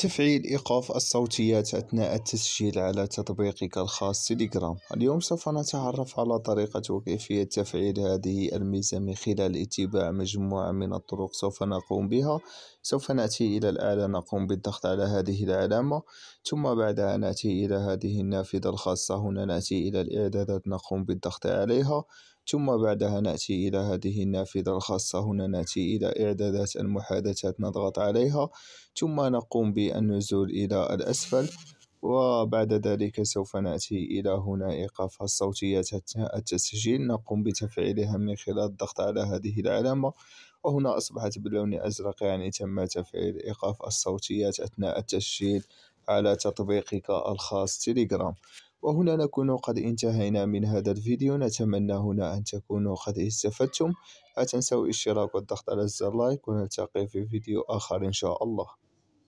تفعيل إيقاف الصوتيات أثناء التسجيل على تطبيقك الخاص تيليجرام اليوم سوف نتعرف على طريقة وكيفية تفعيل هذه الميزة من خلال اتباع مجموعة من الطرق سوف نقوم بها سوف نأتي إلى الآلة نقوم بالضغط على هذه العلامة ثم بعدها نأتي إلى هذه النافذة الخاصة هنا نأتي إلى الإعدادات نقوم بالضغط عليها ثم بعدها نأتي إلى هذه النافذة الخاصة هنا نأتي إلى إعدادات المحادثات نضغط عليها ثم نقوم بي النزول إلى الأسفل وبعد ذلك سوف نأتي إلى هنا إيقاف الصوتية التسجيل نقوم بتفعيلها من خلال الضغط على هذه العلامة وهنا أصبحت باللون الأزرق يعني تم تفعيل إيقاف الصوتيات أثناء التسجيل على تطبيقك الخاص تيليجرام وهنا نكون قد انتهينا من هذا الفيديو نتمنى هنا أن تكونوا قد استفدتم لا تنسوا الاشتراك والضغط على زر لايك ونلتقي في فيديو آخر إن شاء الله